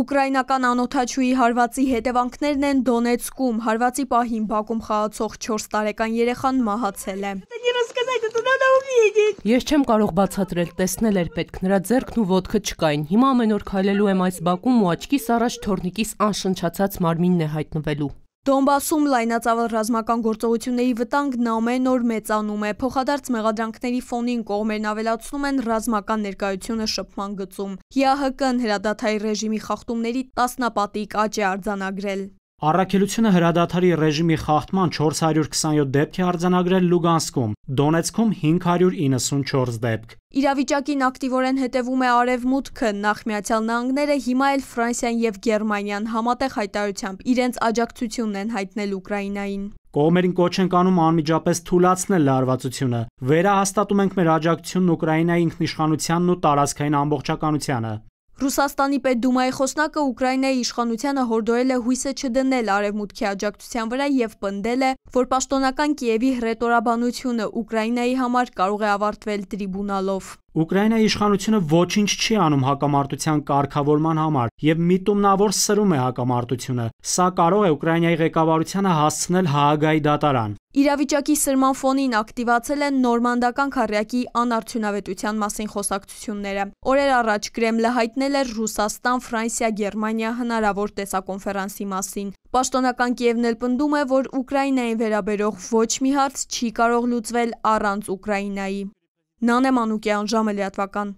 Ուկրաինական անոթաչուի հարվածի հետևանքներն են Դոնեցկում, հարվածի պահին Բաքում խաղացող 4 տարեկան երեխան մահացել է։ Ես չեմ կարող բացատրել, տեսնել էր պետք, նրա ձեռքն ու ոտքը չկային։ Հիմա ամեն օր քայլելու եմ այս Բաքում ու աչքիս առաջ թորնիկիս անշնչացած մարմինն է հայտնվելու։ Դոնբասում լայնածավալ ռազմական գործողությունների վտանգն ամեն օր մեծանում է։ Փոխադարձ մեղադրանքների ֆոնին կողմերն ավելացնում են ռազմական ներկայությունը շփման գծում։ ԵԱՀԿ-ն հրադադարի ռեժիմի խախտումների տասնապատիկ աճ է արձանագրել։ Առաքելությունը հրադադարի ռեժիմի խախտման 427 դեպք է արձանագրել Լուգանսկում, Դոնեցքում 594 դեպք։ Իրավիճակին ակտիվորեն հետևում է Արևմուտքը, նախ Միացյալ Նահանգները, հիմա էլ Ֆրանսիան եւ Գերմանիան համատեղ հայտարարությամբ իրենց աջակցությունն են հայտնել Ուկրաինային։ Կողմերին կոչ ենք անում անմիջապես թուլացնել լարվածությունը։ Վերահաստատում ենք մեր աջակցությունն Ուկրաինայի ինքնիշխանությանն ու տարածքային ամբողջականությանը։ Ռուսաստանի պետդումայի խոսնակը Ուկրաինայի իշխանությանը հորդորել է հույսը չդնել արևմուտքի աջակցության վրա և պնդել է, որ պաշտոնական Կիևի հռետորաբանությունը Ուկրաինայի համար կարող է ավարտվել տրիբունալով։ Ուկրաինայի իշխանությունը ոչինչ չի անում հակամարտության կարգավորման համար և միտումնավոր սրում է հակամարտությունը։ Սա կարող է Ուկրաինայի ղեկավարությանը հասցնել Հաագայի դատարան։ Իրավիճակի սրման ֆոնին ակտիվացել են Նորմանդական քառյակի անարդյունավետության մասին խոսակցությունները։ Օրեր առաջ Կրեմլը հայտնել էր Ռուսաստան-Ֆրանսիա-Գերմանիա հնարավոր տեսակոնֆերանսի մասին։ Պաշտոնական Կիևն էլ պնդում է, որ Ուկրաինային վերաբերող ոչ մի հարց չի կարող լուծվել առանց Ուկրաինայի Նանե Մանուկյան ժամելյատվական